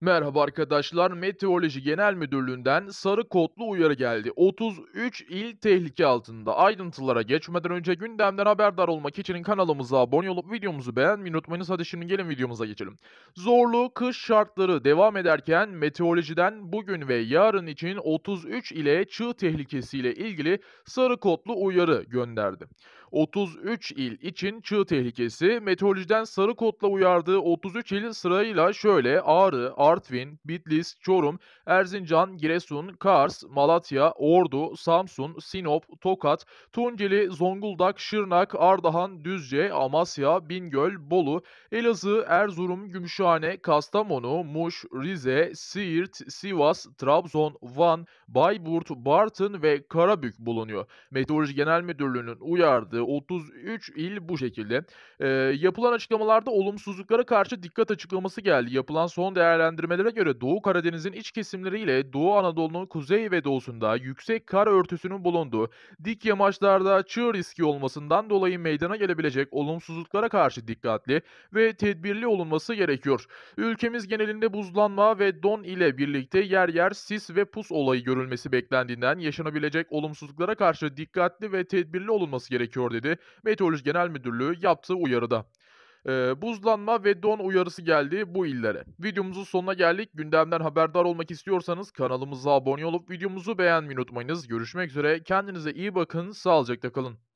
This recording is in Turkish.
Merhaba arkadaşlar. Meteoroloji Genel Müdürlüğü'nden sarı kodlu uyarı geldi. 33 il tehlike altında. Ayrıntılara geçmeden önce gündemden haberdar olmak için kanalımıza abone olup videomuzu beğenmeyi unutmayınız. Hadi şimdi gelin videomuza geçelim. Zorlu kış şartları devam ederken meteorolojiden bugün ve yarın için 33 ile çığ tehlikesiyle ilgili sarı kodlu uyarı gönderdi. 33 il için çığ tehlikesi meteorolojiden sarı kodla uyardığı 33 il sırayla şöyle Ağrı, Ağrı Artvin, Bitlis, Çorum, Erzincan, Giresun, Kars, Malatya, Ordu, Samsun, Sinop, Tokat, Tunceli, Zonguldak, Şırnak, Ardahan, Düzce, Amasya, Bingöl, Bolu, Elazığ, Erzurum, Gümüşhane, Kastamonu, Muş, Rize, Siirt, Sivas, Trabzon, Van, Bayburt, Bartın ve Karabük bulunuyor. Meteoroloji Genel Müdürlüğü'nün uyardığı 33 il bu şekilde. E, yapılan açıklamalarda olumsuzluklara karşı dikkat açıklaması geldi. Yapılan son değerlendirme değerlendirmelere göre Doğu Karadeniz'in iç kesimleriyle Doğu Anadolu'nun kuzey ve doğusunda yüksek kar örtüsünün bulunduğu dik yamaçlarda çığ riski olmasından dolayı meydana gelebilecek olumsuzluklara karşı dikkatli ve tedbirli olunması gerekiyor. Ülkemiz genelinde buzlanma ve don ile birlikte yer yer sis ve pus olayı görülmesi beklendiğinden yaşanabilecek olumsuzluklara karşı dikkatli ve tedbirli olunması gerekiyor dedi Meteoroloji Genel Müdürlüğü yaptığı uyarıda e, buzlanma ve don uyarısı geldi bu illere. Videomuzun sonuna geldik. Gündemden haberdar olmak istiyorsanız kanalımıza abone olup videomuzu beğenmeyi unutmayınız. Görüşmek üzere. Kendinize iyi bakın. Sağlıcakla kalın.